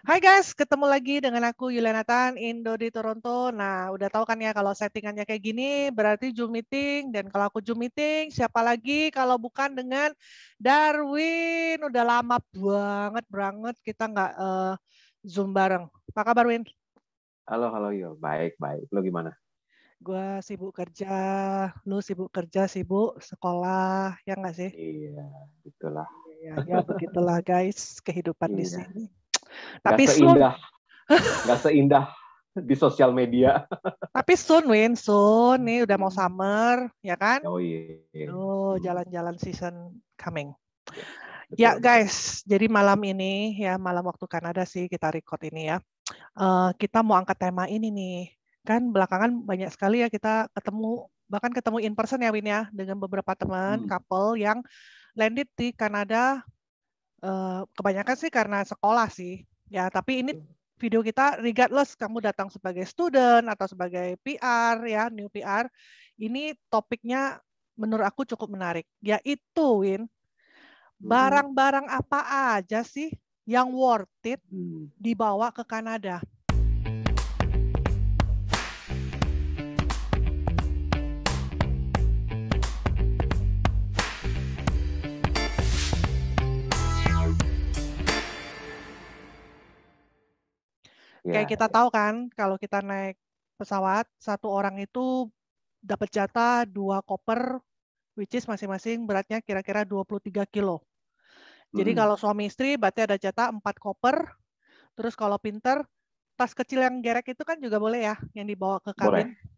Hai guys, ketemu lagi dengan aku Tan, Indo di Toronto. Nah, udah tahu kan ya kalau settingannya kayak gini berarti Zoom meeting dan kalau aku Zoom meeting siapa lagi kalau bukan dengan Darwin. Udah lama banget banget kita nggak uh, Zoom bareng. Apa kabar Win? Halo, halo Yul. Baik, baik. Lo gimana? Gua sibuk kerja, lu sibuk kerja, sibuk sekolah, ya nggak sih? Iya, itulah. Ya, ya begitulah guys kehidupan iya. di sini. Tapi gak soon, seindah, gak seindah di sosial media. Tapi soon, Win, soon nih udah mau summer, ya kan? Oh iya. Yeah. Oh, jalan-jalan season coming. Iya, ya, betul. Ya guys, jadi malam ini ya malam waktu Kanada sih kita record ini ya. Uh, kita mau angkat tema ini nih. Kan belakangan banyak sekali ya kita ketemu bahkan ketemu in person ya Win ya dengan beberapa teman hmm. couple yang landed di Kanada Eh, kebanyakan sih karena sekolah sih. Ya, tapi ini iya. video kita regardless kamu datang sebagai student atau sebagai PR ya, new PR, ini topiknya menurut aku cukup menarik, yaitu Win. Barang-barang apa aja sih yang worth it hmm. dibawa ke Kanada? Ya. Kayak kita tahu kan, kalau kita naik pesawat, satu orang itu dapat jatah dua koper, which is masing-masing beratnya kira-kira 23 kilo. Jadi hmm. kalau suami istri berarti ada jatah empat koper. Terus kalau pinter, tas kecil yang gerek itu kan juga boleh ya, yang dibawa ke kabin. Boleh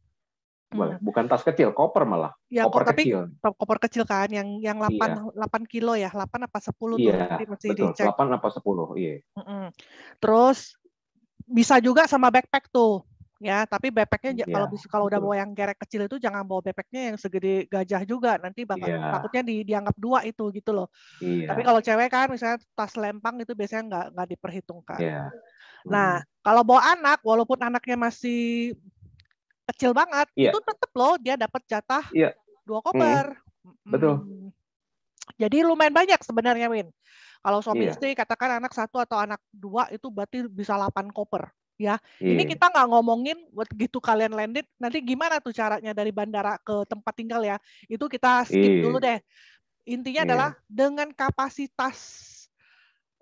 boleh hmm. bukan tas kecil koper malah ya, koper tapi, kecil koper kecil kan yang yang 8 iya. 8 kilo ya 8 apa 10 iya, tuh mesti betul. dicek 8 apa 10 iya mm -mm. terus bisa juga sama backpack tuh ya tapi backpacknya yeah. kalau kalau udah bawa yang gerek kecil itu jangan bawa backpacknya yang segede gajah juga nanti bakal yeah. takutnya di, dianggap dua itu gitu loh yeah. tapi kalau cewek kan misalnya tas lempang itu biasanya nggak nggak diperhitungkan yeah. nah hmm. kalau bawa anak walaupun anaknya masih kecil banget yeah. itu tetap loh dia dapat jatah yeah. dua hmm. koper mm. betul jadi lumayan banyak sebenarnya Win kalau suami yeah. istri katakan anak satu atau anak dua itu berarti bisa 8 koper ya. Yeah. Ini iya. kita nggak ngomongin begitu kalian landed nanti gimana tuh caranya dari bandara ke tempat tinggal ya. Itu kita skip yeah. dulu iya. deh. Intinya yeah. adalah dengan kapasitas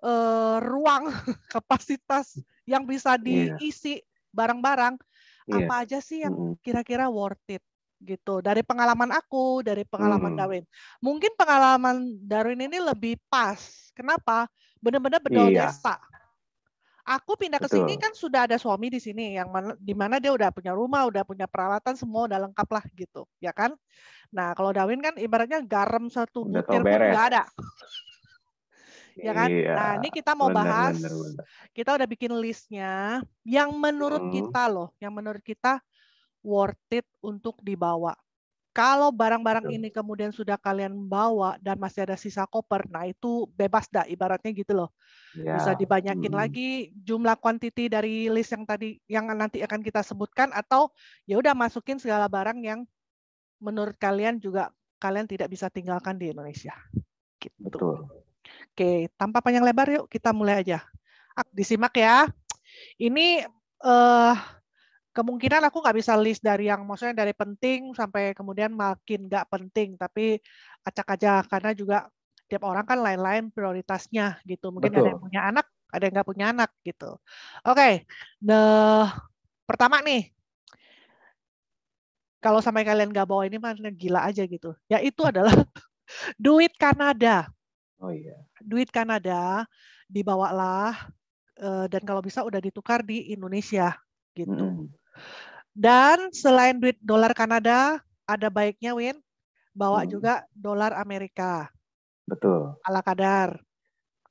uh, ruang, kapasitas yang bisa iya. diisi barang-barang yeah. apa aja sih yang kira-kira worth it gitu dari pengalaman aku dari pengalaman hmm. Darwin mungkin pengalaman Darwin ini lebih pas kenapa benar-benar bergaul iya. desa aku pindah ke sini kan sudah ada suami di sini yang mana, di mana dia udah punya rumah udah punya peralatan semua udah lengkap lah gitu ya kan nah kalau Darwin kan ibaratnya garam satu butir pun nggak ada ya kan? Iya, nah ini kita mau bener, bahas, bener, bener. kita udah bikin listnya yang menurut hmm. kita loh, yang menurut kita worth it untuk dibawa. Kalau barang-barang ini kemudian sudah kalian bawa dan masih ada sisa koper, nah itu bebas dah ibaratnya gitu loh. Yeah. Bisa dibanyakin hmm. lagi jumlah kuantiti dari list yang tadi yang nanti akan kita sebutkan atau ya udah masukin segala barang yang menurut kalian juga kalian tidak bisa tinggalkan di Indonesia. Gitu. Betul. Oke, tanpa panjang lebar yuk kita mulai aja. Ah, disimak ya. Ini uh, kemungkinan aku nggak bisa list dari yang maksudnya dari penting sampai kemudian makin nggak penting tapi acak aja karena juga tiap orang kan lain-lain prioritasnya gitu mungkin Betul. ada yang punya anak ada yang nggak punya anak gitu oke okay. Nah, the pertama nih kalau sampai kalian nggak bawa ini mana gila aja gitu Ya itu adalah duit Kanada oh iya duit Kanada dibawalah eh, dan kalau bisa udah ditukar di Indonesia gitu. Mm. Dan selain duit dolar Kanada, ada baiknya Win bawa hmm. juga dolar Amerika. Betul. Ala kadar.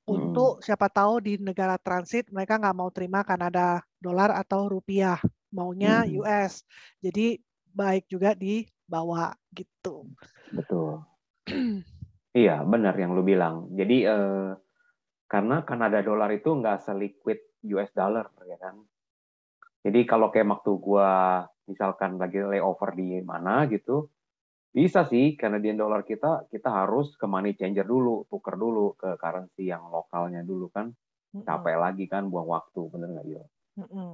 Hmm. Untuk hmm. siapa tahu di negara transit mereka nggak mau terima Kanada dolar atau rupiah, maunya hmm. US. Jadi baik juga dibawa gitu. Betul. iya benar yang lu bilang. Jadi eh, karena Kanada dolar itu nggak seliquid US dollar ya kan. Jadi kalau kayak waktu gue misalkan lagi layover di mana gitu, bisa sih karena di dolar kita kita harus ke money changer dulu, tuker dulu ke currency yang lokalnya dulu kan. Capek lagi kan buang waktu, bener nggak Yo?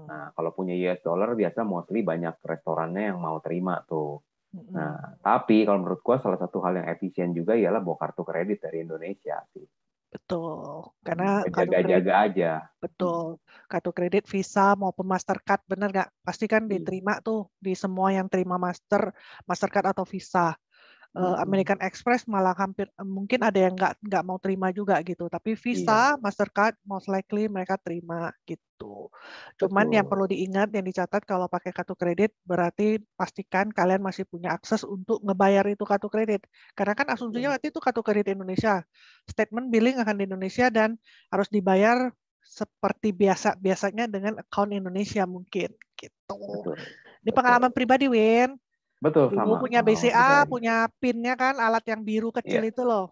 Nah, kalau punya US dollar biasa mostly banyak restorannya yang mau terima tuh. Nah, tapi kalau menurut gua salah satu hal yang efisien juga ialah bawa kartu kredit dari Indonesia sih. Betul. Karena jaga-jaga hmm, aja. Betul. Kartu kredit Visa maupun Mastercard benar nggak? Pasti kan hmm. diterima tuh di semua yang terima Master Mastercard atau Visa. Eh, American Express malah hampir eh, mungkin ada yang nggak nggak mau terima juga gitu. Tapi Visa, iya. Mastercard most likely mereka terima gitu. Cuman Betul. yang perlu diingat yang dicatat kalau pakai kartu kredit berarti pastikan kalian masih punya akses untuk ngebayar itu kartu kredit. Karena kan asumsinya waktu iya. itu kartu kredit Indonesia. Statement billing akan di Indonesia dan harus dibayar seperti biasa biasanya dengan account Indonesia mungkin gitu. Betul. Di pengalaman pribadi Win, Betul. Dulu sama. punya BCA, oh, gitu ya. punya pinnya kan, alat yang biru kecil yeah. itu loh.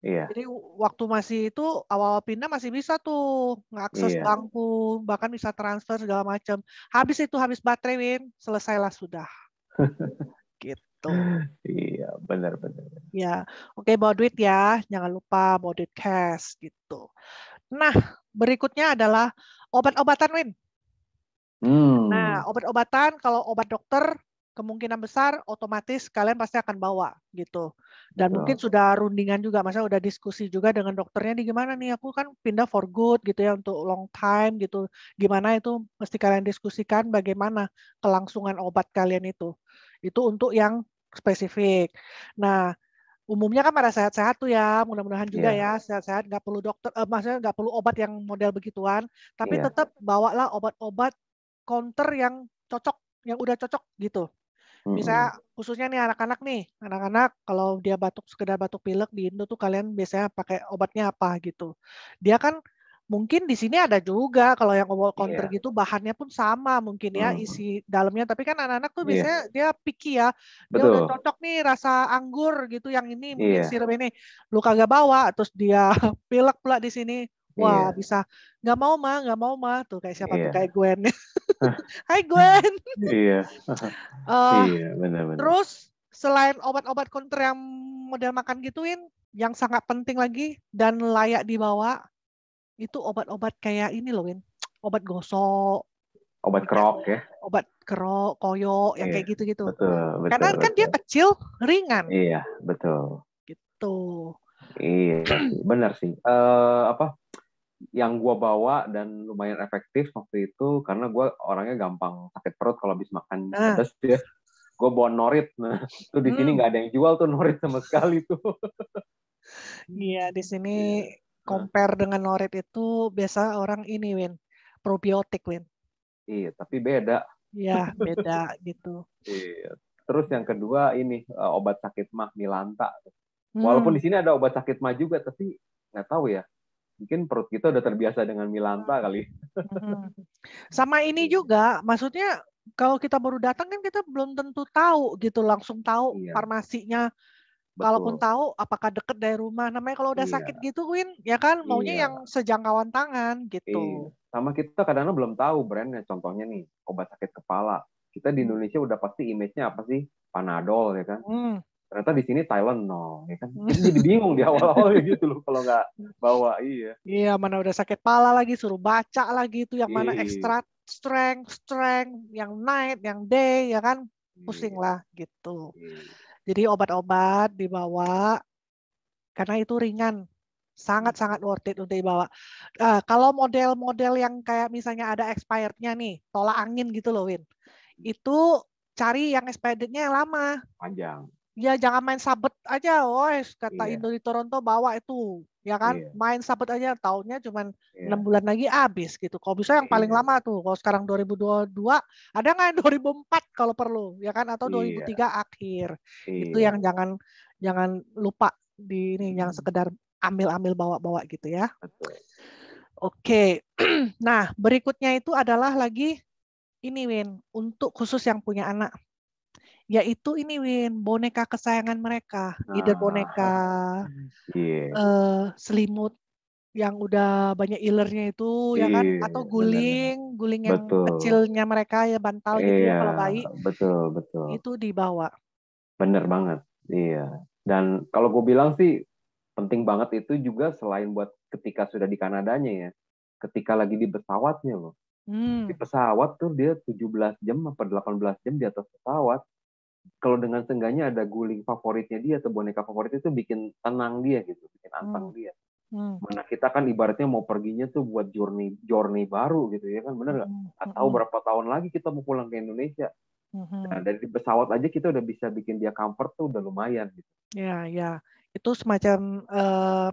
Iya. Yeah. Jadi waktu masih itu awal-awal pinnya masih bisa tuh ngakses yeah. bangku, bahkan bisa transfer segala macam. Habis itu habis baterai Win, selesailah sudah. gitu. Iya, benar benar. Ya. Oke, bawa duit ya. Jangan lupa bawa duit cash gitu. Nah, berikutnya adalah obat-obatan Win. Hmm. Nah, obat-obatan kalau obat dokter kemungkinan besar otomatis kalian pasti akan bawa gitu. Dan Betul. mungkin sudah rundingan juga, masa udah diskusi juga dengan dokternya, nih gimana nih aku kan pindah for good gitu ya untuk long time gitu. Gimana itu mesti kalian diskusikan bagaimana kelangsungan obat kalian itu. Itu untuk yang spesifik. Nah, umumnya kan pada sehat-sehat tuh ya mudah-mudahan juga yeah. ya sehat-sehat nggak perlu dokter eh, maksudnya nggak perlu obat yang model begituan tapi yeah. tetap bawalah obat-obat counter yang cocok yang udah cocok gitu bisa khususnya nih anak-anak nih, anak-anak kalau dia batuk sekedar batuk pilek di Indo tuh kalian biasanya pakai obatnya apa gitu. Dia kan mungkin di sini ada juga kalau yang iya. counter yeah. gitu bahannya pun sama mungkin ya hmm. isi dalamnya tapi kan anak-anak tuh iya. biasanya yeah. dia picky ya dia Betul. udah cocok nih rasa anggur gitu yang ini mungkin yeah. sirup ini lu kagak bawa terus dia pilek pula di sini Iya. wah yeah. bisa nggak mau mah nggak mau mah tuh kayak siapa yeah. tuh iya. kayak Gwen Hai Gwen iya uh, iya benar-benar terus selain obat-obat kontra yang model makan gituin yang sangat penting lagi dan layak dibawa itu obat-obat kayak ini loh Win obat gosok obat kerok ya obat kerok koyo yang yeah, kayak gitu-gitu betul, betul, karena betul. kan dia kecil ringan iya betul gitu Iya, benar sih. Uh, apa yang gue bawa dan lumayan efektif waktu itu karena gue orangnya gampang sakit perut kalau habis makan ah. ya gue bawa norit nah itu di sini hmm. nggak ada yang jual tuh norit sama sekali tuh iya di sini iya, nah. compare dengan norit itu biasa orang ini win probiotik win iya tapi beda iya beda gitu iya terus yang kedua ini eh, obat sakit mah milanta hmm. walaupun di sini ada obat sakit mah juga tapi nggak tahu ya mungkin perut kita udah terbiasa dengan milanta kali. Sama ini iya. juga, maksudnya kalau kita baru datang kan kita belum tentu tahu gitu langsung tahu iya. farmasinya. Kalaupun tahu apakah deket dari rumah. Namanya kalau udah iya. sakit gitu, Win, ya kan maunya iya. yang sejangkauan tangan gitu. Iya. Sama kita kadang-kadang belum tahu brandnya. Contohnya nih obat sakit kepala. Kita di hmm. Indonesia udah pasti image-nya apa sih? Panadol ya kan? Hmm ternyata di sini Thailand nol ya kan hmm. jadi bingung di awal-awal gitu loh kalau nggak bawa iya iya mana udah sakit pala lagi suruh baca lagi itu yang mana iya. ekstra strength strength yang night yang day ya kan iya. pusing lah gitu iya. jadi obat-obat dibawa karena itu ringan sangat-sangat hmm. worth it untuk dibawa. Uh, kalau model-model yang kayak misalnya ada expirednya nih, tolak angin gitu loh Win. Hmm. Itu cari yang expirednya yang lama. Panjang ya jangan main sabet aja, woi kata yeah. Indo di Toronto bawa itu, ya kan? Yeah. Main sabet aja tahunnya cuma iya. enam bulan lagi habis gitu. Kalau bisa yang paling yeah. lama tuh. Kalau sekarang 2022, ada nggak yang 2004 kalau perlu, ya kan? Atau 2003 iya. yeah. akhir. Yeah. Itu iya. yang jangan jangan lupa di ini, hmm. yang sekedar ambil-ambil bawa-bawa gitu ya. Betul. Oke. nah, berikutnya itu adalah lagi ini Win untuk khusus yang punya anak yaitu ini Win boneka kesayangan mereka, ah, either boneka yeah. Iya. uh, selimut yang udah banyak ilernya itu yeah, ya kan iya, atau guling bener. guling yang betul. kecilnya mereka ya bantal yeah, gitu ya iya, kalau bayi betul betul itu dibawa bener banget iya dan kalau gue bilang sih penting banget itu juga selain buat ketika sudah di Kanadanya ya ketika lagi di pesawatnya loh hmm. di pesawat tuh dia 17 jam apa 18 jam di atas pesawat kalau dengan sengganya ada guling favoritnya dia atau boneka favoritnya itu bikin tenang dia gitu, bikin antang hmm. dia. Hmm. Mana kita kan ibaratnya mau perginya tuh buat journey journey baru gitu ya kan bener nggak? Hmm. hmm. Atau hmm. berapa tahun lagi kita mau pulang ke Indonesia? Hmm. Nah dari pesawat aja kita udah bisa bikin dia comfort tuh udah lumayan gitu. Ya ya itu semacam uh,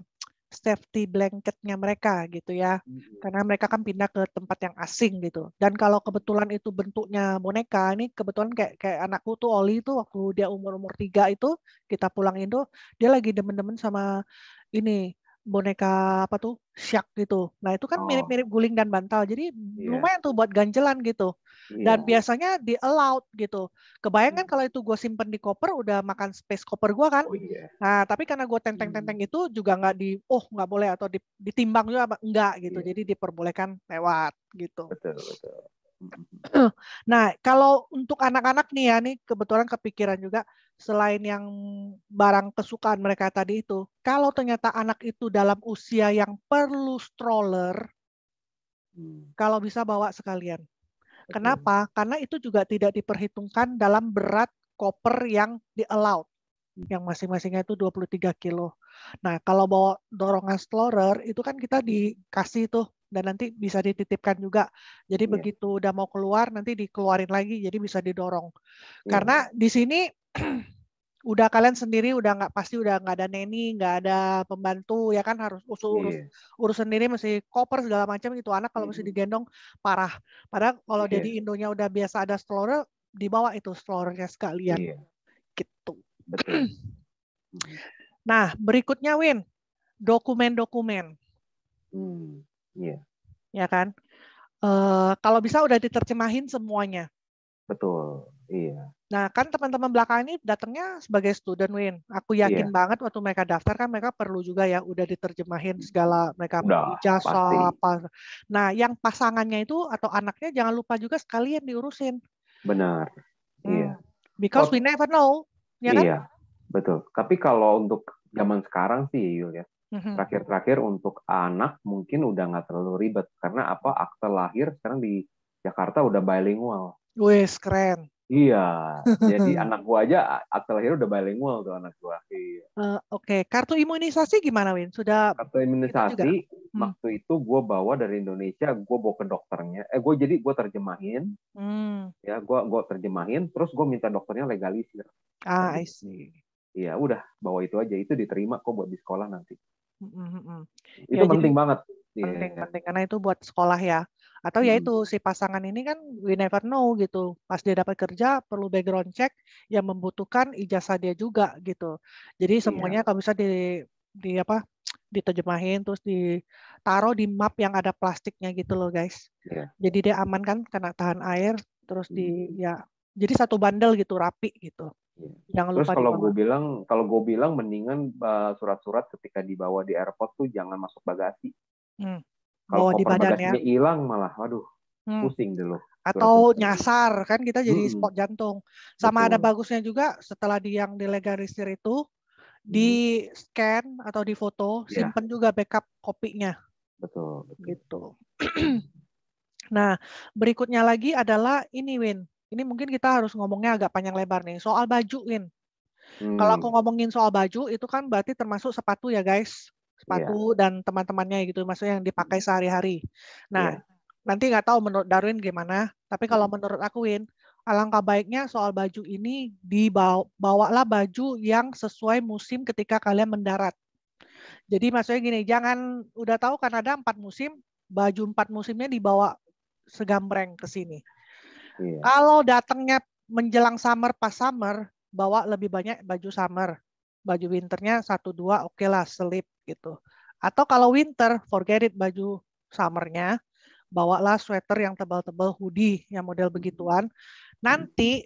safety blanketnya mereka gitu ya karena mereka kan pindah ke tempat yang asing gitu dan kalau kebetulan itu bentuknya boneka ini kebetulan kayak kayak anakku tuh Oli itu waktu dia umur umur tiga itu kita pulang Indo dia lagi demen-demen sama ini boneka apa tuh syak gitu. Nah itu kan oh. mirip-mirip oh. guling dan bantal, jadi yeah. lumayan tuh buat ganjelan gitu. Yeah. Dan biasanya di allowed gitu. Kebayang kan hmm. kalau itu gue simpen di koper udah makan space koper gue kan. Oh, yeah. Nah tapi karena gue tenteng-tenteng hmm. itu juga nggak di oh nggak boleh atau ditimbang juga enggak gitu. Yeah. Jadi diperbolehkan lewat gitu. Betul betul. Nah, kalau untuk anak-anak nih ya, nih kebetulan kepikiran juga selain yang barang kesukaan mereka tadi itu, kalau ternyata anak itu dalam usia yang perlu stroller, hmm. kalau bisa bawa sekalian. Kenapa? Karena itu juga tidak diperhitungkan dalam berat koper yang di allowed hmm. yang masing-masingnya itu 23 kilo. Nah, kalau bawa dorongan stroller itu kan kita dikasih tuh dan nanti bisa dititipkan juga. Jadi yeah. begitu udah mau keluar nanti dikeluarin lagi jadi bisa didorong. Yeah. Karena di sini udah kalian sendiri udah nggak pasti udah nggak ada neni nggak ada pembantu ya kan harus iya. urus urus, yeah. urus sendiri mesti koper segala macam itu anak kalau mesti digendong parah padahal kalau yeah. indonya udah biasa ada stroller dibawa itu strollernya sekalian yeah. gitu nah berikutnya Win dokumen-dokumen hmm. Iya. Ya kan? Uh, kalau bisa udah diterjemahin semuanya. Betul. Iya. Nah, kan teman-teman belakang ini datangnya sebagai student win. Aku yakin iya. banget waktu mereka daftar kan mereka perlu juga ya udah diterjemahin segala mereka jasa apa. Nah, yang pasangannya itu atau anaknya jangan lupa juga sekalian diurusin. Benar. Hmm. Iya. Because we never know, ya iya, kan? Iya. Betul. Tapi kalau untuk zaman sekarang sih Yul ya. Mm-hmm. Terakhir-terakhir untuk anak mungkin udah nggak terlalu ribet karena apa akte lahir sekarang di Jakarta udah bilingual. Wes keren. Iya, jadi anak gua aja akte lahir udah bilingual tuh anak gua. Iya. Uh, Oke, okay. kartu imunisasi gimana Win? Sudah kartu imunisasi hmm. waktu itu gua bawa dari Indonesia, gua bawa ke dokternya. Eh, gua jadi gua terjemahin. Hmm. Ya, gua gua terjemahin, terus gua minta dokternya legalisir. Ah, I see. Iya, udah bawa itu aja. Itu diterima kok buat di sekolah nanti. Mm-hmm. Itu ya, penting banget. Iya, penting yeah. penting karena itu buat sekolah ya. Atau hmm. ya itu si pasangan ini kan we never know gitu. Pas dia dapat kerja perlu background check yang membutuhkan ijazah dia juga gitu. Jadi iya. semuanya yeah. kalau bisa di di apa diterjemahin terus ditaruh di map yang ada plastiknya gitu loh guys. Yeah. Jadi dia aman kan karena tahan air terus di ya jadi satu bandel gitu rapi gitu. Iya. Jangan Terus kalau gue bilang, kalau gue bilang mendingan eh, surat-surat uh, ketika dibawa di airport tuh jangan masuk bagasi. Hmm. Kalau di badan bagasinya ya. hilang malah, waduh, hmm. pusing dulu. Atau surat nyasar kan kita jadi hmm. spot jantung. Sama Betul. ada bagusnya juga setelah di yang dilegalisir itu di hmm. scan atau di foto, yeah. simpen juga backup kopinya. Betul. betul. Gitu. nah, berikutnya lagi adalah ini Win. Ini mungkin kita harus ngomongnya agak panjang lebar nih soal baju, Win. Hmm. Kalau aku hmm. ngomongin soal baju itu kan berarti termasuk sepatu ya guys, sepatu yeah. dan teman-temannya gitu, maksudnya yang dipakai hmm. sehari-hari. Nah, yeah. nanti nggak tahu menurut Darwin gimana, tapi kalau hmm. menurut aku Win, alangkah baiknya soal baju ini dibawa lah baju yang sesuai musim ketika kalian mendarat. Jadi maksudnya gini, jangan udah tahu ada empat musim, baju empat musimnya dibawa segambreng ke sini. Iya. Kalau datangnya menjelang summer pas summer, bawa lebih banyak baju summer. Baju winternya satu dua oke okay lah selip gitu. Atau kalau winter forget it baju summernya, bawalah sweater yang tebal-tebal hoodie yang model hmm. begituan. Nanti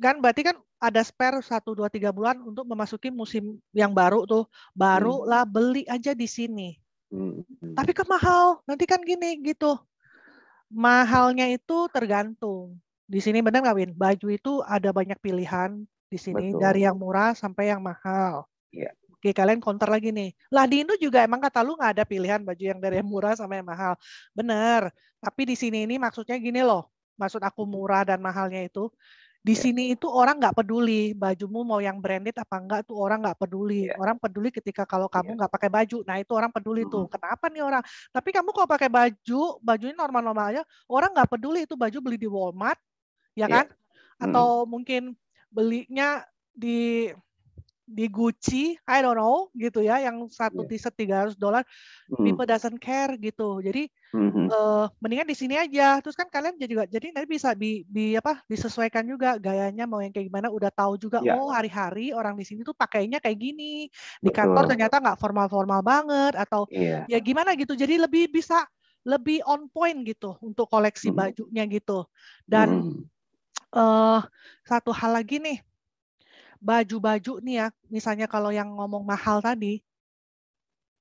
kan berarti kan ada spare 1 2 3 bulan untuk memasuki musim yang baru tuh. Barulah hmm. beli aja di sini. Hmm, Tapi kemahal. mahal. Nanti kan gini gitu mahalnya itu tergantung. Di sini benar nggak Win? Baju itu ada banyak pilihan di sini Betul. dari yang murah sampai yang mahal. Iya. Oke, kalian counter lagi nih. Lah di Indo juga emang kata lu nggak ada pilihan baju yang dari yang murah sampai yang mahal. Bener. Tapi di sini ini maksudnya gini loh. Maksud aku murah dan mahalnya itu di yeah. sini itu orang nggak peduli bajumu mau yang branded apa enggak tuh orang nggak peduli. Yeah. Orang peduli ketika kalau kamu iya. nggak yeah. pakai baju. Nah, itu orang peduli mm-hmm. tuh. Kenapa nih orang? Tapi kamu kalau pakai baju, bajunya normal-normal aja, orang nggak peduli itu baju beli di Walmart, ya iya. kan? Atau mm-hmm. mungkin belinya di di Gucci, I don't know gitu ya, yang satu yeah. t-shirt 300 dolar, mm. people doesn't care gitu. Jadi mm-hmm. uh, mendingan di sini aja. Terus kan kalian juga jadi nanti bisa di, di apa disesuaikan juga gayanya mau yang kayak gimana. Udah tahu juga yeah. oh hari-hari orang di sini tuh pakainya kayak gini. Di kantor ternyata nggak formal-formal banget atau yeah. ya gimana gitu. Jadi lebih bisa lebih on point gitu untuk koleksi mm. bajunya gitu. Dan mm. uh, satu hal lagi nih baju-baju nih ya, misalnya kalau yang ngomong mahal tadi,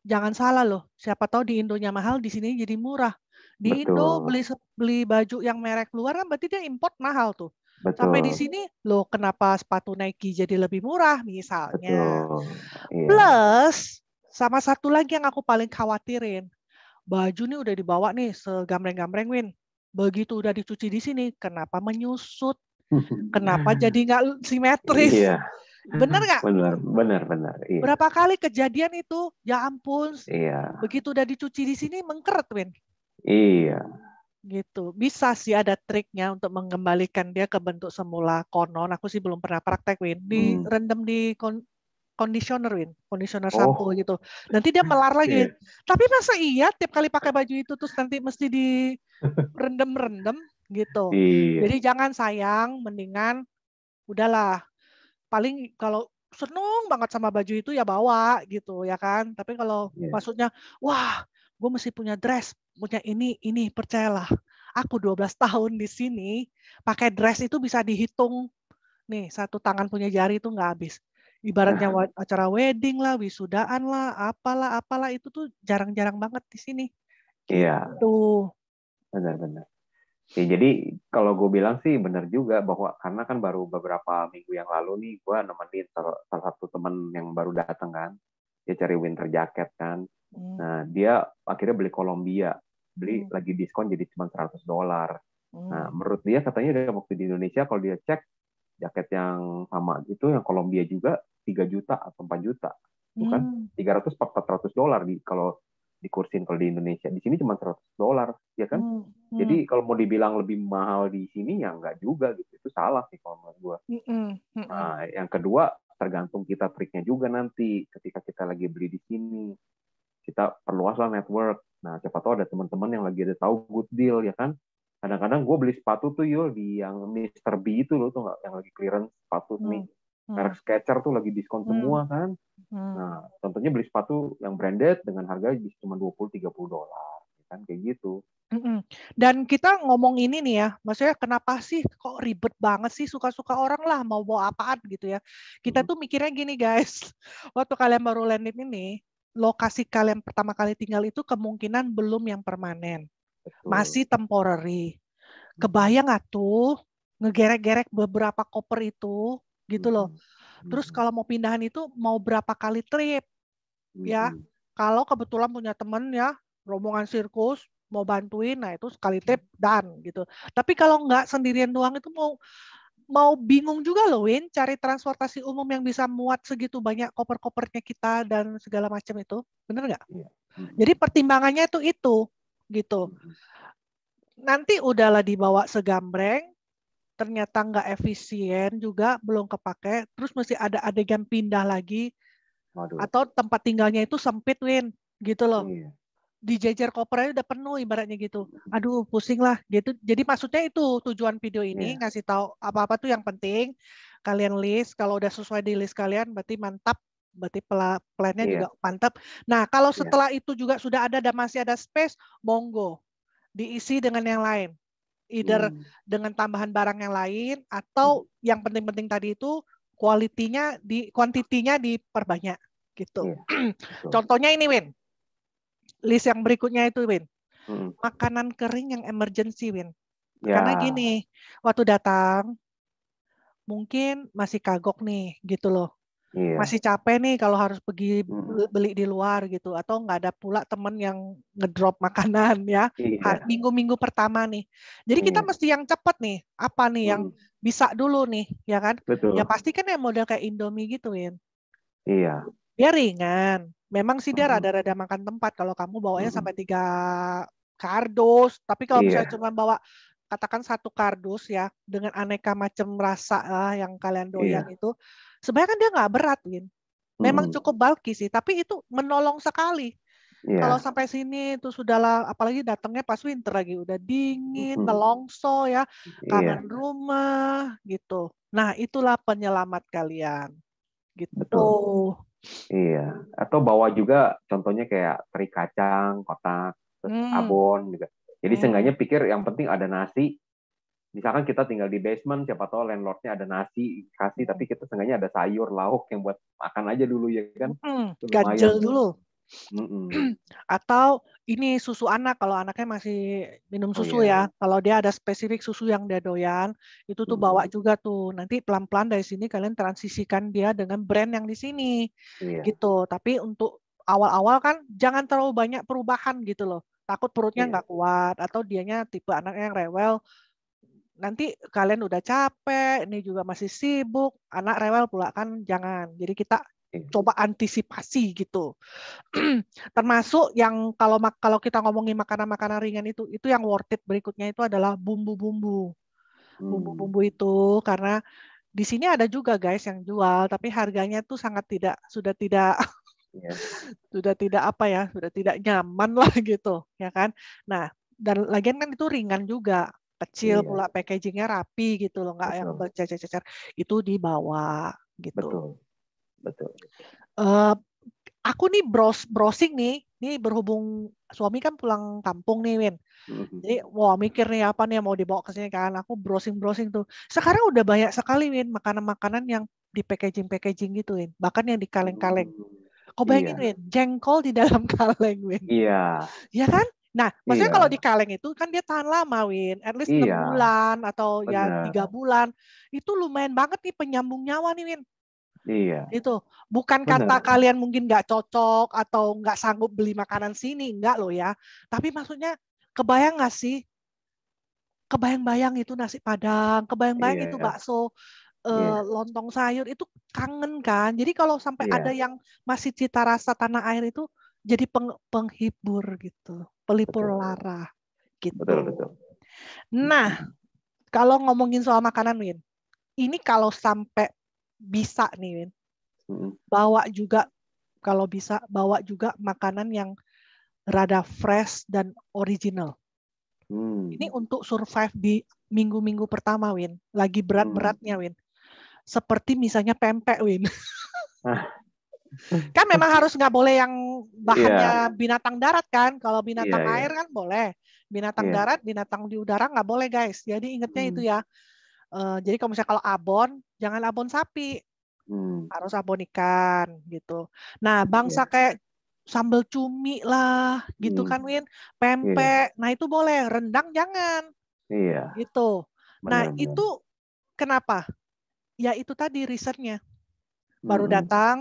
jangan salah loh. Siapa tahu di Indonya mahal, di sini jadi murah. Di Betul. Indo beli beli baju yang merek luar kan berarti dia import mahal tuh. Betul. Sampai di sini loh kenapa sepatu Nike jadi lebih murah misalnya. Betul. Iya. Plus sama satu lagi yang aku paling khawatirin. Baju nih udah dibawa nih segamreng-gamreng Win. Begitu udah dicuci di sini, kenapa menyusut? Hmm. Kenapa hmm. jadi nggak simetris? Iya. Bener nggak? Bener, bener, bener. Iya. Berapa kali kejadian itu? Ya ampun. Iya. Begitu udah dicuci di sini mengkeret, Win. Iya. Gitu. Bisa sih ada triknya untuk mengembalikan dia ke bentuk semula konon. Aku sih belum pernah praktek, Win. Di hmm. rendam di kon conditioner, Win. Conditioner oh. gitu. Nanti dia melar lagi. Iya. Tapi masa iya tiap kali pakai baju itu terus nanti mesti di rendem-rendem? gitu. Iya. Jadi jangan sayang, mendingan udahlah. Paling kalau seneng banget sama baju itu ya bawa gitu ya kan. Tapi kalau yeah. maksudnya wah, gue mesti punya dress, punya ini, ini percayalah. Aku 12 tahun di sini pakai dress itu bisa dihitung nih satu tangan punya jari itu nggak habis. Ibaratnya nah. acara wedding lah, wisudaan lah, apalah apalah itu tuh jarang-jarang banget di sini. Iya. Tuh. Gitu. Benar-benar. Ya, jadi kalau gue bilang sih benar juga bahwa karena kan baru beberapa minggu yang lalu nih gue nemenin salah satu temen yang baru datang kan dia cari winter jacket kan hmm. nah dia akhirnya beli Kolombia beli hmm. lagi diskon jadi cuma 100 dolar hmm. nah menurut dia katanya udah waktu di Indonesia kalau dia cek jaket yang sama itu yang Kolombia juga 3 juta atau 4 juta bukan hmm. 300 400 dolar di kalau dikursin kalau di Indonesia. Di sini cuma 100 dolar, ya kan? Hmm, hmm. Jadi kalau mau dibilang lebih mahal di sini ya nggak juga gitu. Itu salah sih kalau menurut gua. Hmm, hmm, hmm, nah, yang kedua tergantung kita triknya juga nanti ketika kita lagi beli di sini. Kita perluaslah network. Nah, siapa tahu ada teman-teman yang lagi ada tahu good deal ya kan? Kadang-kadang gue beli sepatu tuh yul di yang Mr. B itu loh tuh yang lagi clearance sepatu hmm. nih merek hmm. Skechers tuh lagi diskon hmm. semua kan. Hmm. Nah, contohnya beli sepatu yang branded dengan harga cuma 20-30 dolar, ya kan kayak gitu. Hmm, dan kita ngomong ini nih ya, maksudnya kenapa sih kok ribet banget sih suka-suka orang lah mau bawa apaan gitu ya. Kita hmm. tuh mikirnya gini guys, waktu kalian baru landed ini, lokasi kalian pertama kali tinggal itu kemungkinan belum yang permanen. Betul. Masih temporary. Hmm. Kebayang nggak tuh ngegerek-gerek beberapa koper itu gitu loh. Terus kalau mau pindahan itu mau berapa kali trip ya. Kalau kebetulan punya temen ya rombongan sirkus mau bantuin, nah itu sekali trip dan gitu. Tapi kalau nggak sendirian doang itu mau mau bingung juga loh Win cari transportasi umum yang bisa muat segitu banyak koper-kopernya kita dan segala macam itu bener nggak? Iya. Jadi pertimbangannya itu itu gitu. Nanti udahlah dibawa segambreng ternyata nggak efisien juga belum kepake terus masih ada adegan pindah lagi Aduh. atau tempat tinggalnya itu sempit Win gitu loh iya. dijejer kopernya udah penuh ibaratnya gitu aduh pusing lah gitu jadi maksudnya itu tujuan video ini iya. ngasih tahu apa apa tuh yang penting kalian list kalau udah sesuai di list kalian berarti mantap berarti plannya iya. juga mantap nah kalau iya. setelah itu juga sudah ada dan masih ada space monggo diisi dengan yang lain either hmm. dengan tambahan barang yang lain atau hmm. yang penting-penting tadi itu kualitinya di kuantitinya diperbanyak gitu. Yeah. Iya, Contohnya ini Win. List yang berikutnya itu Win. Hmm. Makanan kering yang emergency Win. Yeah. Karena gini, waktu datang mungkin masih kagok nih gitu loh. Iya. masih capek nih kalau harus pergi hmm. beli di luar gitu atau nggak ada pula teman yang ngedrop makanan ya minggu iya. minggu-minggu pertama nih jadi kita iya. mesti yang cepet nih apa nih yang mm. bisa dulu nih ya kan Betul. ya pasti kan yang model kayak Indomie gituin iya dia ringan memang sih dia hmm. rada-rada makan tempat kalau kamu bawanya hmm. sampai tiga kardus tapi kalau iya. misalnya cuma bawa katakan satu kardus ya dengan aneka macam rasa lah yang kalian doyan iya. itu Sebenarnya kan dia nggak berat, Win. Memang hmm. cukup bulky sih, tapi itu menolong sekali. Yeah. Kalau sampai sini itu sudahlah, apalagi datangnya pas winter lagi udah dingin, melongso ya, iya. kanan yeah. rumah gitu. Nah itulah penyelamat kalian, gitu. Betul. Iya. Atau bawa juga, contohnya kayak teri kacang, kotak, hmm. abon juga. Jadi hmm. seenggaknya pikir yang penting ada nasi, misalkan kita tinggal di basement siapa tahu landlordnya ada nasi kasih tapi kita seenggaknya ada sayur lauk yang buat makan aja dulu ya kan mm, ganjel dulu Mm-mm. Atau ini susu anak kalau anaknya masih minum oh, susu oh, iya. ya. Kalau dia ada spesifik susu yang dia doyan, itu tuh mm. bawa juga tuh. Nanti pelan-pelan dari sini kalian transisikan dia dengan brand yang di sini. Iya. Gitu. Tapi untuk awal-awal kan jangan terlalu banyak perubahan gitu loh. Takut perutnya iya. nggak yeah. kuat atau dianya tipe anaknya yang rewel nanti kalian udah capek, ini juga masih sibuk, anak rewel pula kan jangan. Jadi kita iya. coba antisipasi gitu. Termasuk yang kalau kalau kita ngomongin makanan-makanan ringan itu, itu yang worth it berikutnya itu adalah bumbu-bumbu. Hmm. Bumbu-bumbu itu karena di sini ada juga guys yang jual, tapi harganya tuh sangat tidak sudah tidak yes. Iya. sudah tidak apa ya, sudah tidak nyaman lah gitu, ya kan? Nah, dan lagian kan itu ringan juga kecil iya. pula packagingnya rapi gitu loh nggak yang bercecer-cecer itu dibawa gitu betul betul uh, aku nih bros browsing nih ini berhubung suami kan pulang kampung nih Win mm jadi wah mikir nih apa nih yang mau dibawa ke sini kan aku browsing browsing tuh sekarang udah banyak sekali Win makanan-makanan yang di packaging packaging gitu Win bahkan yang di kaleng-kaleng mm-hmm. Kau bayangin iya. Win, jengkol di dalam kaleng Win. Iya. Iya kan? Nah, maksudnya iya. kalau di kaleng itu kan dia tahan lama, Win. At least iya. 6 bulan atau Bener. ya tiga bulan. Itu lumayan banget nih penyambung nyawa nih, Win. Iya. Itu bukan Bener. kata kalian mungkin nggak cocok atau nggak sanggup beli makanan sini, nggak loh ya. Tapi maksudnya kebayang nggak sih? Kebayang-bayang itu nasi padang, kebayang-bayang iya. itu bakso, yeah. Iya. lontong sayur itu kangen kan. Jadi kalau sampai yeah. ada yang masih cita rasa tanah air itu jadi peng, penghibur gitu pelipur betul. lara gitu. Betul, betul. Nah, kalau ngomongin soal makanan Win, ini kalau sampai bisa nih Win, hmm. bawa juga kalau bisa bawa juga makanan yang rada fresh dan original. Hmm. Ini untuk survive di minggu-minggu pertama, Win. Lagi berat-beratnya, hmm. Win. Seperti misalnya pempek, Win. Ah kan memang harus nggak boleh yang bahannya yeah. binatang darat kan kalau binatang yeah, iya. air yeah. kan boleh binatang yeah. darat binatang di udara nggak boleh guys jadi ingetnya hmm. itu ya uh, jadi kalau misalnya kalau abon jangan abon sapi hmm. harus abon ikan gitu nah bangsa yeah. kayak sambal cumi lah gitu hmm. kan Win pempek yeah. nah itu boleh rendang jangan iya yeah. gitu nah benar, itu kenapa ya itu tadi risetnya baru hmm. datang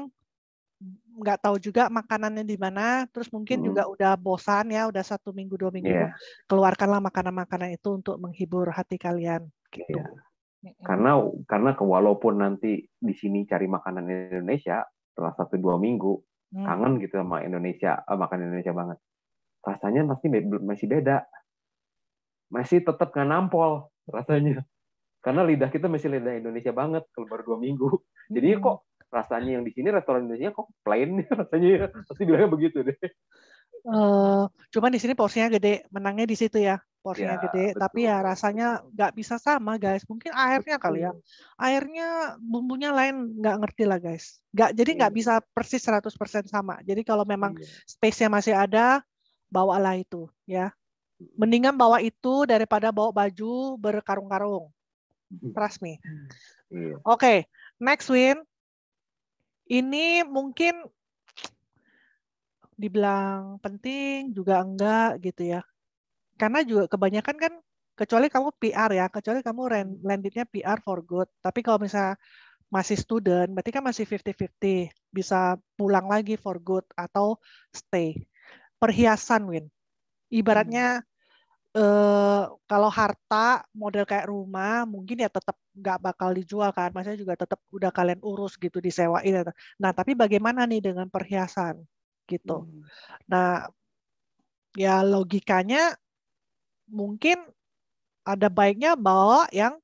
nggak tahu juga makanannya di mana, terus mungkin hmm. juga udah bosan ya, udah satu minggu dua minggu, yeah. keluarkanlah makanan-makanan itu untuk menghibur hati kalian. Gitu. Yeah. Karena karena walaupun nanti di sini cari makanan Indonesia setelah satu dua minggu hmm. kangen gitu sama Indonesia, eh, makan Indonesia banget. Rasanya pasti masih beda, masih tetap nggak nampol rasanya mm. karena lidah kita masih lidah Indonesia banget kalau baru dua minggu. Mm. Jadi kok rasanya yang di sini restoran Indonesia kok plain ya rasanya ya? pasti bilangnya begitu deh Uh, cuman di sini porsinya gede, menangnya di situ ya, porsinya ya, gede. Betul. Tapi ya rasanya nggak bisa sama guys. Mungkin airnya betul. kali ya, airnya bumbunya lain, nggak ngerti lah guys. Nggak jadi nggak iya. bisa persis 100% sama. Jadi kalau memang iya. space-nya masih ada, bawa lah itu ya. Mendingan bawa itu daripada bawa baju berkarung-karung. Hmm. Trust me. Iya. Oke, okay, next Win. Ini mungkin dibilang penting juga enggak gitu ya. Karena juga kebanyakan kan kecuali kamu PR ya, kecuali kamu landednya PR for good. Tapi kalau misalnya masih student, berarti kan masih 50-50, bisa pulang lagi for good atau stay. Perhiasan, Win. Ibaratnya hmm eh, kalau harta model kayak rumah mungkin ya tetap nggak bakal dijual kan, maksudnya juga tetap udah kalian urus gitu disewain. Ya. Nah tapi bagaimana nih dengan perhiasan gitu? Hmm. Nah ya logikanya mungkin ada baiknya bawa yang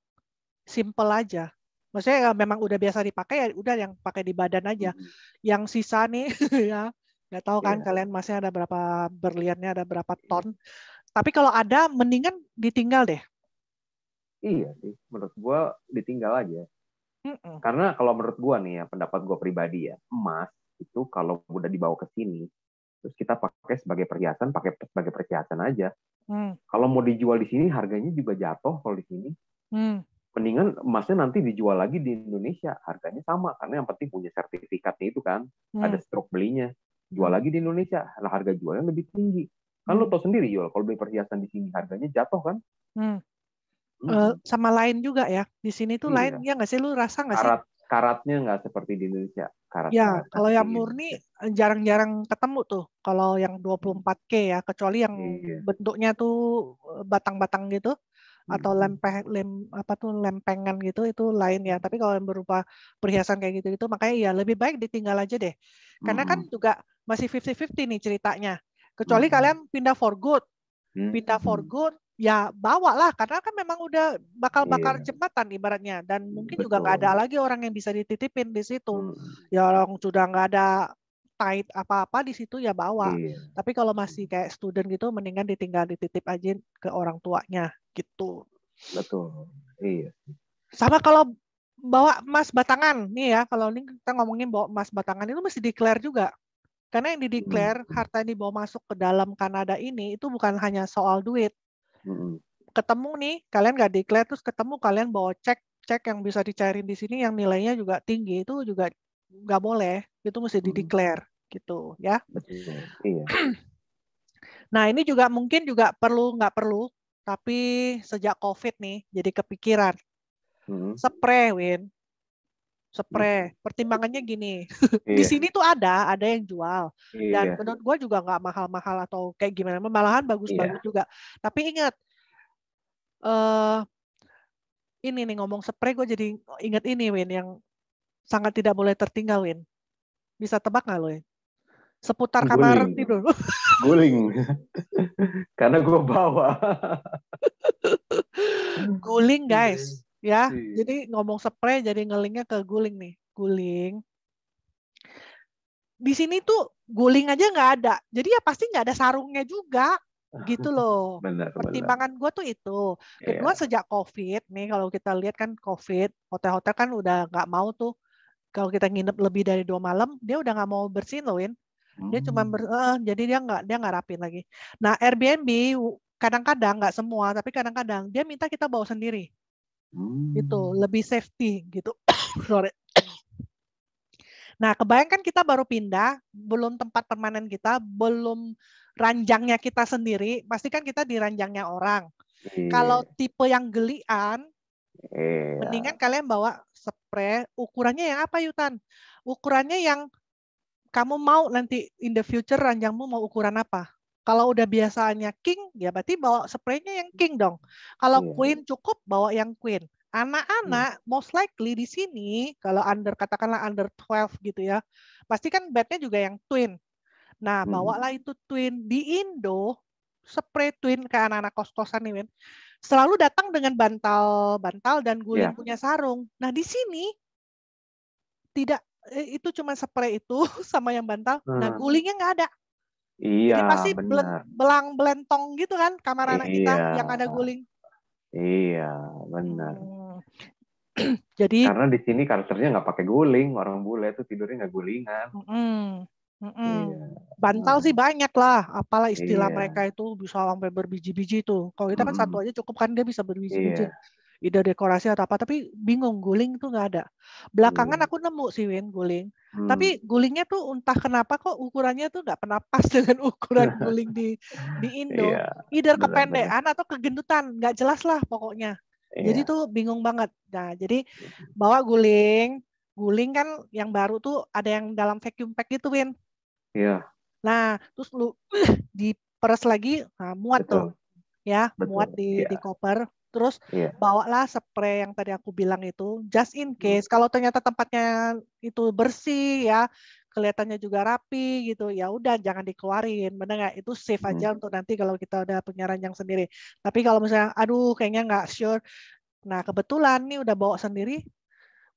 simple aja. Maksudnya eh, memang udah biasa dipakai ya udah yang pakai di badan aja. Hmm. Yang sisa nih ya nggak tahu kan yeah. kalian masih ada berapa berliannya ada berapa ton tapi kalau ada, mendingan ditinggal deh. Iya sih, menurut gue ditinggal aja. Mm-mm. Karena kalau menurut gue nih ya, pendapat gue pribadi ya, emas itu kalau udah dibawa ke sini, terus kita pakai sebagai perhiasan, pakai sebagai perhiasan aja. Mm. Kalau mau dijual di sini, harganya juga jatuh kalau di sini. Mm. Mendingan emasnya nanti dijual lagi di Indonesia, harganya sama karena yang penting punya sertifikatnya itu kan, mm. ada stroke belinya. Jual lagi di Indonesia, harga jualnya lebih tinggi. Kan lu lo hmm. tau sendiri Yul, kalau beli perhiasan di sini harganya jatuh kan? Hmm. Hmm. E, sama lain juga ya. Di sini tuh lain ya nggak sih lu rasa nggak sih? karatnya nggak seperti di Indonesia. Karat ya, kalau yang murni eh, jarang-jarang ketemu tuh. Kalau yang 24K ya, kecuali yang iya. bentuknya tuh eh, batang-batang gitu atau hmm. lempeh lem apa tuh lempengan gitu itu lain ya tapi kalau yang berupa perhiasan kayak gitu itu makanya ya lebih baik ditinggal aja deh karena kan hmm. juga masih 50-50 nih ceritanya Kecuali hmm. kalian pindah for good. Hmm. Pindah for good ya bawa lah karena kan memang udah bakal bakar iya. yeah. jembatan ibaratnya dan mungkin Betul. juga nggak ada lagi orang yang bisa dititipin di situ. Hmm. Ya orang sudah nggak ada tight apa-apa di situ ya bawa. yeah. Tapi kalau masih kayak student gitu mendingan ditinggal dititip aja ke orang tuanya gitu. Betul. Iya. Sama kalau bawa emas batangan nih ya, kalau ini kita ngomongin bawa emas batangan itu mesti declare juga. Karena yang dideklar hmm. harta yang dibawa masuk ke dalam Kanada ini itu bukan hanya soal duit. Hmm. Ketemu nih, kalian nggak declare terus ketemu kalian bawa cek cek yang bisa dicari di sini yang nilainya juga tinggi itu juga nggak boleh. Itu mesti dideklar hmm. gitu ya. Iya, iya. Nah, ini juga mungkin juga perlu nggak perlu, tapi sejak COVID nih jadi kepikiran. Hmm. Spray, Win spray. Hmm. Pertimbangannya gini, iya. di sini tuh ada, ada yang jual. Iya. Dan menurut gue juga nggak mahal-mahal atau kayak gimana, malahan bagus-bagus iya. juga. Tapi ingat, uh, ini nih ngomong spray, gue jadi ingat ini Win yang sangat tidak boleh tertinggal Win. Bisa tebak nggak lo? ya? Seputar kamar Guling. tidur. Guling, karena gue bawa. Guling guys ya. Hmm. Jadi ngomong spray jadi ngelingnya ke guling nih, guling. Di sini tuh guling aja nggak ada, jadi ya pasti nggak ada sarungnya juga gitu loh. Benar, Pertimbangan gue tuh itu. Iya. Kedua yeah. sejak COVID nih kalau kita lihat kan COVID hotel-hotel kan udah nggak mau tuh kalau kita nginep lebih dari dua malam dia udah nggak mau bersihin loh Dia cuma hmm. ber, uh, jadi dia nggak dia nggak rapin lagi. Nah Airbnb kadang-kadang nggak semua tapi kadang-kadang dia minta kita bawa sendiri. Gitu, hmm. Itu lebih safety gitu. Sorry. Nah, kebayangkan kita baru pindah, belum tempat permanen kita, belum ranjangnya kita sendiri, pastikan kita di ranjangnya orang. Iya. Kalau tipe yang gelian, Iya. Mendingan kalian bawa spray ukurannya yang apa Yutan? Ukurannya yang kamu mau nanti in the future ranjangmu mau ukuran apa? Kalau udah biasanya king, ya berarti bawa spraynya yang king dong. Kalau yeah. queen cukup bawa yang queen. Hmm. Anak-anak hmm. most likely di sini kalau under katakanlah under 12 gitu ya, pasti kan bednya juga yang twin. Nah, hmm. bawalah hmm. itu twin di Indo spray twin ke anak-anak kos-kosan nih, Win. Selalu datang dengan bantal-bantal dan iya. guling yeah. punya sarung. Nah, di sini tidak eh, itu cuma spray itu sama yang bantal. Nah, hmm. Nah, gulingnya nggak ada. Iya. Jadi pasti bener. belang belentong gitu kan kamar anak iya. kita yang ada guling. Iya, benar. Hmm. Jadi karena di sini karakternya nggak pakai guling, orang bule itu tidurnya nggak gulingan. Mm -mm. Mm -mm. Iya. Bantal sih banyak lah, apalah istilah iya. mereka itu bisa sampai berbiji-biji tuh. Kalau kita kan mm -mm. satu aja cukup kan dia bisa berbiji-biji. Iya ide dekorasi atau apa tapi bingung guling tuh nggak ada belakangan hmm. aku nemu sih Win guling hmm. tapi gulingnya tuh entah kenapa kok ukurannya tuh nggak pernah pas dengan ukuran guling di di Indo yeah. either atau kegendutan nggak jelas lah pokoknya yeah. jadi tuh bingung banget nah jadi hmm. bawa guling guling kan yang baru tuh ada yang dalam vacuum pack gitu Win iya yeah. nah terus lu diperes lagi nah, muat Betul. tuh ya Betul. muat di yeah. di koper Terus yeah. bawalah spray yang tadi aku bilang itu, just in hmm. case. Kalau ternyata tempatnya itu bersih ya, kelihatannya juga rapi gitu, ya udah jangan dikeluarin, benar nggak? Itu safe hmm. aja hmm. untuk nanti kalau kita udah punya ranjang sendiri. Tapi kalau misalnya, aduh kayaknya nggak sure. Nah kebetulan nih udah bawa sendiri,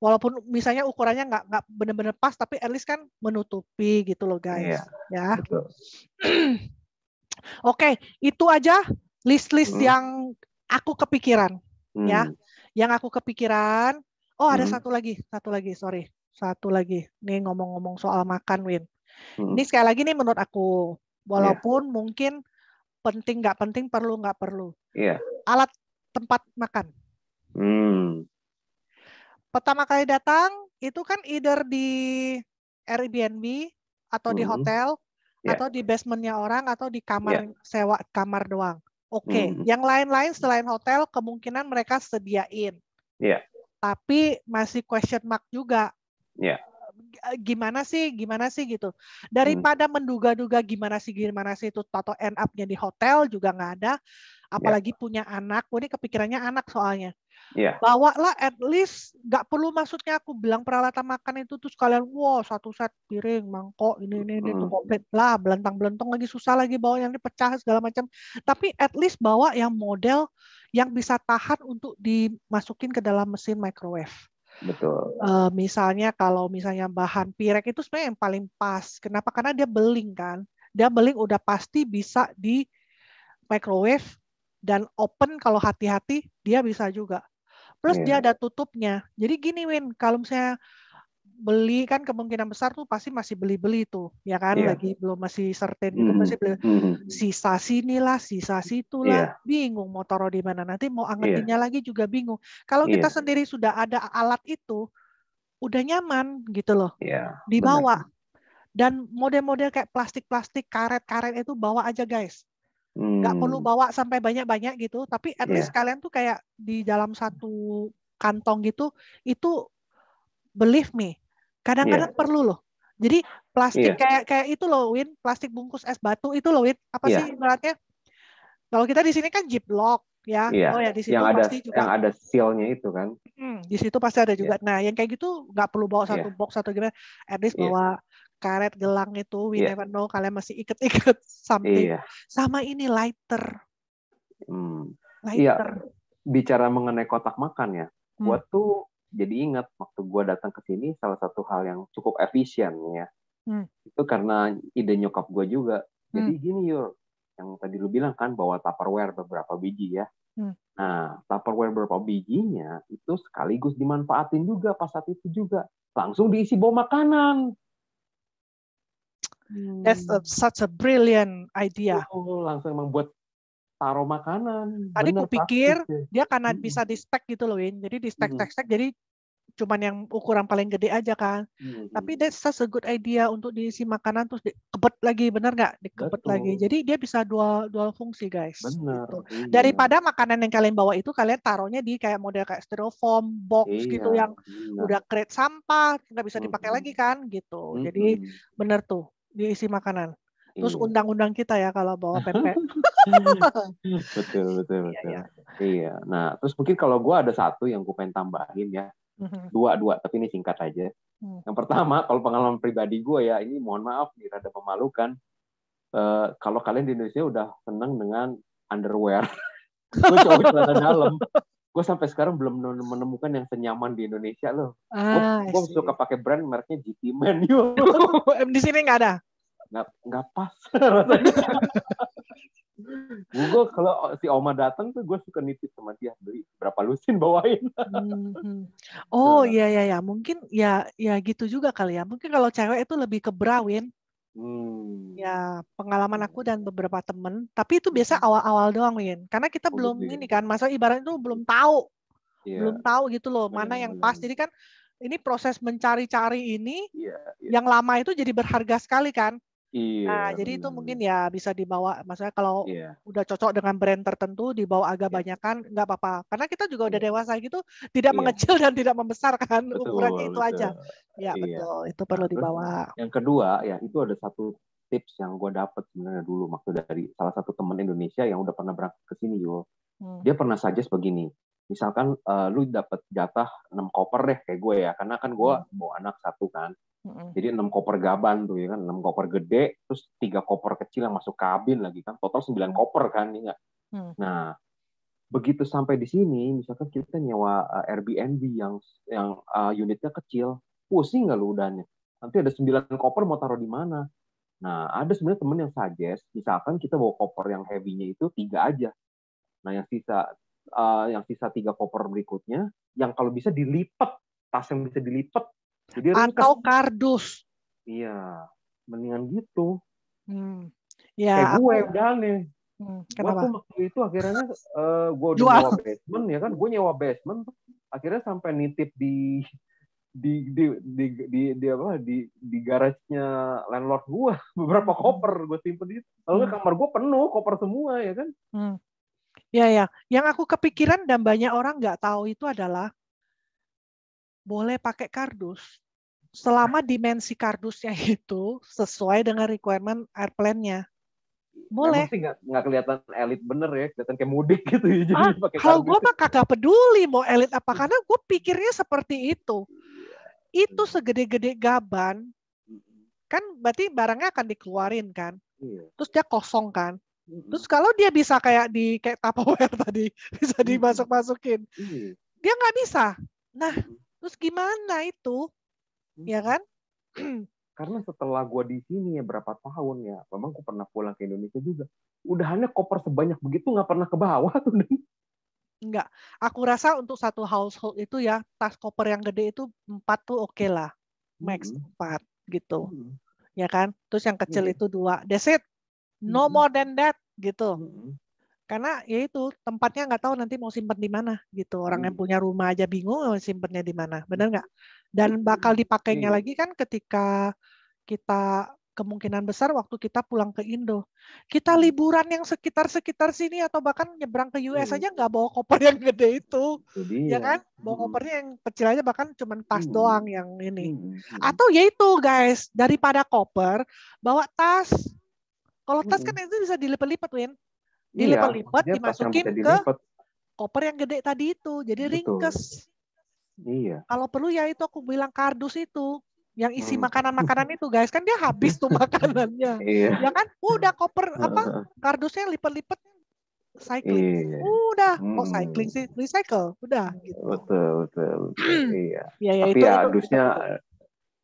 walaupun misalnya ukurannya nggak nggak benar-benar pas tapi at least kan menutupi gitu loh iya, guys yeah, ya oke okay, itu aja list-list hmm. yang aku kepikiran ya. hmm. ya yang aku kepikiran oh ada hmm. satu lagi satu lagi sorry satu lagi nih ngomong-ngomong soal makan Win hmm. ini sekali lagi nih menurut aku walaupun yeah. mungkin penting nggak penting perlu nggak perlu yeah. alat tempat makan hmm. pertama kali datang itu kan either di Airbnb atau hmm. di hotel yeah. atau di basementnya orang atau di kamar yeah. sewa kamar doang Oke, okay. Hmm, hmm. yang lain-lain selain hotel kemungkinan mereka sediain. Iya. Yeah. Tapi masih question mark juga. Iya. Yeah. Gimana sih, gimana sih gitu. Daripada hmm. menduga-duga gimana sih, gimana sih itu tato end up-nya di hotel juga nggak ada. Iya. Apalagi yeah. punya anak, ini kepikirannya anak soalnya. Yeah. Bawalah at least nggak perlu maksudnya aku bilang peralatan makan itu tuh sekalian wow satu set piring mangkok ini ini ini mm. komplit lah belentang belentong lagi susah lagi bawa yang ini pecah segala macam. Tapi at least bawa yang model yang bisa tahan untuk dimasukin ke dalam mesin microwave. Betul. Uh, misalnya kalau misalnya bahan pirek itu sebenarnya yang paling pas. Kenapa? Karena dia beling kan. Dia beling udah pasti bisa di microwave dan open kalau hati-hati dia bisa juga. Plus yeah. dia iya. ada tutupnya. Jadi gini Win, kalau misalnya beli kan kemungkinan besar tuh pasti masih beli-beli tuh, ya kan? Yeah. Lagi belum masih certain mm-hmm. masih beli mm-hmm. sisa lah, sisa situlah, yeah. bingung mau taruh di mana. Nanti mau iya. angetinnya yeah. lagi juga bingung. Kalau yeah. kita sendiri sudah ada alat itu, udah nyaman gitu loh. Yeah. Iya, Dibawa. Benar. Dan model-model kayak plastik-plastik, karet-karet itu bawa aja guys nggak hmm. perlu bawa sampai banyak-banyak gitu tapi at yeah. Iya. kalian tuh kayak di dalam satu kantong gitu itu believe me kadang-kadang yeah. perlu loh jadi plastik yeah. kayak kayak itu loh Win plastik bungkus es batu itu loh Win apa yeah. sih ibaratnya kalau kita di sini kan lock ya yeah. oh ya di situ pasti ada, juga yang ada sealnya itu kan hmm, di situ pasti ada juga yeah. nah yang kayak gitu nggak perlu bawa iya. satu yeah. box atau gimana at least yeah. bawa karet gelang itu we yeah. never know kalian masih ikat-ikat something yeah. sama ini lighter hmm. Iya. lighter yeah. bicara mengenai kotak makan ya hmm. gua tuh jadi ingat waktu gua datang ke sini salah satu hal yang cukup efisien ya hmm. itu karena ide nyokap gua juga jadi hmm. gini yo yang tadi lu bilang kan bawa tupperware beberapa biji ya Hmm. Nah, Tupperware beberapa bijinya itu sekaligus dimanfaatin juga pas saat itu juga. Langsung diisi bawa makanan. Hmm. That's a, hmm. such a brilliant idea. Oh, langsung membuat taruh makanan. Tadi Bener, kupikir dia karena hmm. bisa di stack gitu loh, Win. Jadi di stack, hmm. stack, stack. Jadi cuman yang ukuran paling gede aja kan. Hmm. Tapi that's such a good idea untuk diisi makanan terus dikebet lagi, benar nggak? Dikebet Betul. lagi. Jadi dia bisa dual dual fungsi guys. Benar. Gitu. Iya. Daripada makanan yang kalian bawa itu kalian taruhnya di kayak model kayak styrofoam box iya. gitu yang iya. udah create sampah nggak bisa dipakai hmm. lagi kan gitu. Hmm. Jadi benar tuh diisi makanan. Terus iya. undang-undang kita ya kalau bawa PP. betul betul betul. Iya, iya. iya. Nah terus mungkin kalau gue ada satu yang gue pengen tambahin ya. Mm-hmm. Dua dua tapi ini singkat aja. Mm. Yang pertama kalau pengalaman pribadi gue ya ini mohon maaf nih rada memalukan. Uh, kalau kalian di Indonesia udah seneng dengan underwear, gue cowok celana dalam gue sampai sekarang belum menemukan yang senyaman di Indonesia loh. Ah, gue suka pakai brand mereknya GT Man di sini nggak ada nggak nggak pas gue kalau si Oma datang tuh gue suka nitip sama dia beli berapa lusin bawain. hmm. Oh iya ya iya ya mungkin ya ya gitu juga kali ya mungkin kalau cewek itu lebih ke brawin. Hmm. Ya pengalaman aku dan hmm. beberapa temen tapi itu biasa hmm. awal-awal doang Win karena kita oh, belum betul. Gitu ya. ini kan masa ibarat itu belum tahu yeah. belum tahu gitu loh mana hmm. yang pas jadi kan ini proses mencari-cari ini yeah, yeah. yang lama itu jadi berharga sekali kan Iya. Nah, jadi itu mungkin ya bisa dibawa, maksudnya kalau iya. udah cocok dengan brand tertentu dibawa agak iya. banyak kan nggak apa-apa. Karena kita juga udah iya. dewasa gitu, tidak iya. mengecil dan tidak membesar kan ukurannya itu betul. aja. Ya iya. betul, itu nah, perlu nah, dibawa. Yang kedua ya itu ada satu tips yang gue dapet sebenarnya dulu maksud dari salah satu teman Indonesia yang udah pernah berangkat ke sini yo. Hmm. Dia pernah saja begini. Misalkan uh, lu dapat jatah 6 koper deh kayak gue ya, karena kan gue hmm. bawa anak satu kan hmm Jadi enam koper gaban tuh ya kan, enam koper gede, terus tiga koper kecil yang masuk kabin lagi kan, total sembilan mm. koper kan, ya Mm-hmm. Nah, begitu sampai di sini, misalkan kita nyewa eh, Airbnb yang yang uh, unitnya kecil, pusing nggak lu udahnya? Nanti ada sembilan koper mau taruh di mana? Nah, ada sebenarnya temen yang suggest, misalkan kita bawa koper yang heavy-nya itu tiga aja. Nah, yang sisa uh, yang sisa tiga koper berikutnya, yang kalau bisa dilipat, tas yang bisa dilipat jadi atau ringkas. kardus. Iya, mendingan gitu. Hmm. Ya, Kayak gue aku... udah nih. Hmm, kenapa? waktu itu akhirnya uh, eh, gue udah Jual. nyewa basement ya kan, gue nyewa basement, akhirnya sampai nitip di di di di di, di apa di di garasnya landlord gue beberapa hmm. koper gue simpen di lalu hmm. kamar gue penuh koper semua ya kan hmm. ya ya yang aku kepikiran dan banyak orang nggak tahu itu adalah boleh pakai kardus selama dimensi kardusnya itu sesuai dengan requirement airplane-nya. Boleh. Emang sih gak, kelihatan elit bener ya, kelihatan kayak mudik gitu ya, Jadi ah, pakai kalau gue ya. mah kagak peduli mau elit apa, karena gue pikirnya seperti itu. Iya. Itu segede-gede gaban, kan berarti barangnya akan dikeluarin kan. Iya. Terus dia kosong kan. Terus kalau dia bisa kayak di kayak Tupperware tadi, bisa dimasuk-masukin. Iya. Dia nggak bisa. Nah, Terus gimana itu? Hmm. Ya kan? Karena setelah gue di sini ya berapa tahun ya, memang gue pernah pulang ke Indonesia juga. Udah hanya koper sebanyak begitu nggak pernah ke bawah tuh. Enggak. Aku rasa untuk satu household itu ya, tas koper yang gede itu empat tuh oke okay lah. Max hmm. empat gitu. Hmm. Ya kan? Terus yang kecil hmm. itu dua. That's it. No hmm. more than that gitu. Hmm karena ya itu tempatnya nggak tahu nanti mau simpen di mana gitu orang hmm. yang punya rumah aja bingung mau simpennya di mana benar nggak dan hmm. bakal dipakainya hmm. lagi kan ketika kita kemungkinan besar waktu kita pulang ke Indo kita hmm. liburan yang sekitar sekitar sini atau bahkan nyebrang ke US hmm. aja nggak bawa koper yang gede itu Jadi, ya kan bawa hmm. kopernya yang kecil aja bahkan cuma tas hmm. doang yang ini hmm, hmm. atau ya itu guys daripada koper bawa tas kalau tas kan itu bisa dilipat-lipat Win dilipat-lipat iya, dimasukin ke koper yang gede tadi itu. Jadi Betul. ringkes. Iya. Kalau perlu ya itu aku bilang kardus itu yang isi hmm. makanan-makanan hmm. itu guys kan dia habis tuh makanannya. iya. Ya kan? Udah koper apa kardusnya lipat-lipat cycling. Iya. Udah, kok oh, cycling sih recycle, udah gitu. Betul, betul. betul. iya. Ya, ya, Tapi itu, ya itu, dusnya itu.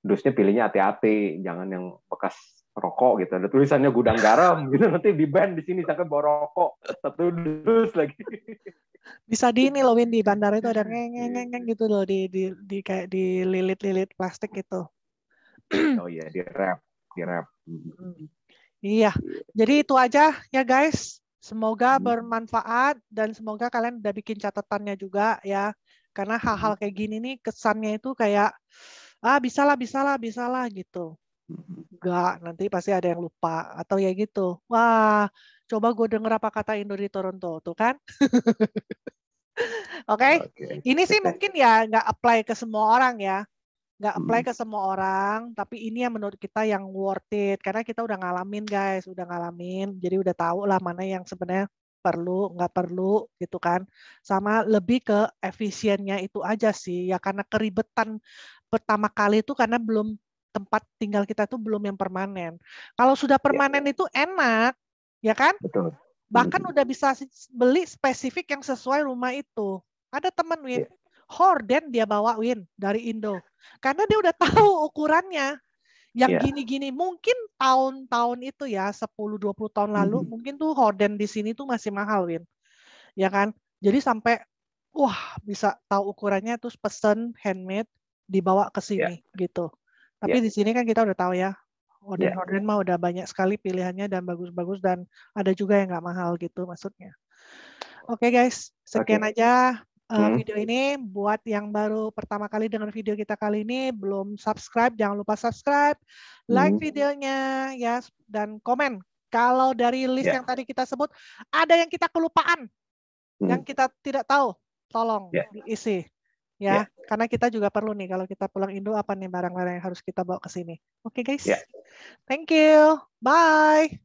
dusnya pilihnya hati-hati, jangan yang bekas rokok gitu ada tulisannya gudang garam gitu nanti di band di sini sangka bawa rokok satu dus lagi bisa di ini loh di bandara itu ada ngeng gitu loh di di di kayak di lilit lilit plastik gitu oh iya di rap di rap hmm. iya jadi itu aja ya guys semoga hmm. bermanfaat dan semoga kalian udah bikin catatannya juga ya karena hal-hal hmm. kayak gini nih kesannya itu kayak ah bisalah bisalah bisalah gitu Enggak, nanti pasti ada yang lupa atau ya gitu. Wah, coba gue denger apa kata Indo di Toronto tuh kan? Oke, okay? okay. ini sih mungkin ya nggak apply ke semua orang ya, nggak apply hmm. ke semua orang. Tapi ini yang menurut kita yang worth it karena kita udah ngalamin guys, udah ngalamin, jadi udah tahu lah mana yang sebenarnya perlu nggak perlu gitu kan sama lebih ke efisiennya itu aja sih ya karena keribetan pertama kali itu karena belum tempat tinggal kita tuh belum yang permanen. Kalau sudah iya. permanen ya. itu enak, ya kan? Betul. Bahkan hmm. udah bisa beli spesifik yang sesuai rumah itu. Ada teman Win, ya. horden dia bawa Win dari Indo. Karena dia udah tahu ukurannya. Yang iya. gini-gini ya. mungkin tahun-tahun itu ya 10 20 tahun lalu hmm. mungkin tuh horden di sini tuh masih mahal Win. Ya kan? Jadi sampai wah bisa tahu ukurannya terus pesen handmade dibawa ke iya. sini ya. gitu. Tapi yeah. di sini kan kita udah tahu ya, orden-orden ya. yeah. mah udah banyak sekali pilihannya dan bagus-bagus dan ada juga yang nggak mahal gitu maksudnya. Oke okay, guys, sekian okay. aja eh, hmm. video ini. Buat yang baru pertama kali dengan video kita kali ini belum subscribe, jangan lupa subscribe, hmm. like hmm. videonya ya dan komen. Kalau dari list yeah. yang tadi kita sebut ada yang kita kelupaan, hmm. yang kita tidak tahu, tolong yeah. diisi ya. Yeah. Karena kita juga perlu nih kalau kita pulang Indo apa nih barang-barang yang harus kita bawa ke sini. Oke okay, guys. Yeah. Thank you. Bye.